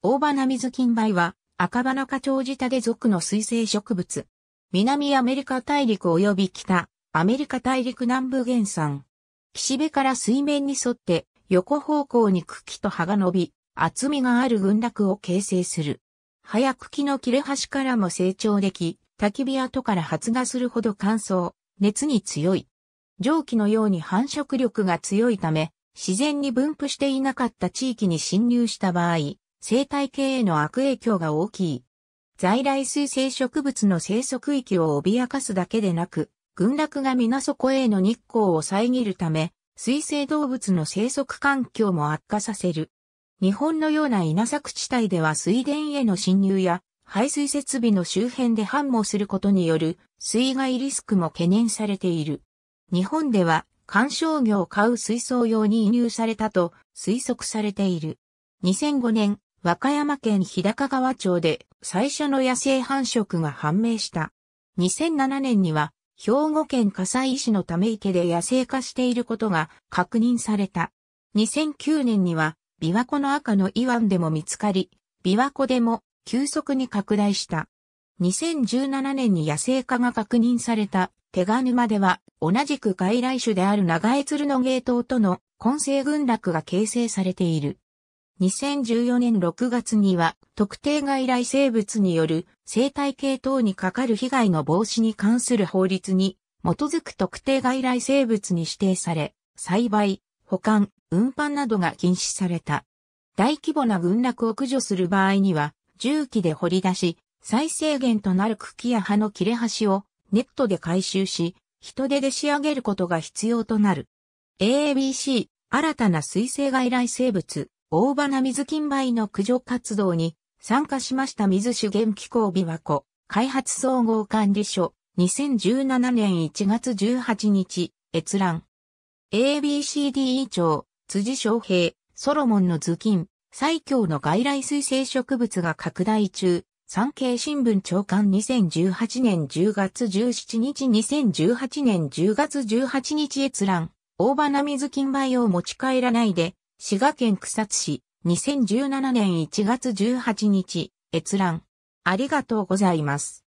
大花水金梅は赤花科地仕立属の水生植物。南アメリカ大陸及び北アメリカ大陸南部原産。岸辺から水面に沿って横方向に茎と葉が伸び、厚みがある群落を形成する。葉や茎の切れ端からも成長でき、焚き火跡から発芽するほど乾燥、熱に強い。蒸気のように繁殖力が強いため、自然に分布していなかった地域に侵入した場合、生態系への悪影響が大きい。在来水生植物の生息域を脅かすだけでなく、群落が水底への日光を遮るため、水生動物の生息環境も悪化させる。日本のような稲作地帯では水田への侵入や排水設備の周辺で繁茂することによる水害リスクも懸念されている。日本では観賞魚を飼う水槽用に移入されたと推測されている。2005年、和歌山県日高川町で最初の野生繁殖が判明した。2007年には兵庫県火災。市のため池で野生化していることが確認された。2009年には琵琶湖の赤のイワンでも見つかり、琵琶湖でも急速に拡大した。2017年に野生化が確認された手賀沼では同じく外来種である長江鶴の芸島との混成群落が形成されている。2014年6月には特定外来生物による生態系等にかかる被害の防止に関する法律に基づく特定外来生物に指定され、栽培、保管、運搬などが禁止された。大規模な群落を駆除する場合には、重機で掘り出し、再生源となる茎や葉の切れ端をネットで回収し、人手で仕上げることが必要となる。AABC、新たな水生外来生物。大花水金梅の駆除活動に参加しました水資源機構琵琶湖開発総合管理所2017年1月18日閲覧 ABCDE 長辻昌平ソロモンの頭巾最強の外来水生植物が拡大中産経新聞長官2018年10月17日2018年10月18日閲覧大花水金梅を持ち帰らないで滋賀県草津市、2017年1月18日、閲覧。ありがとうございます。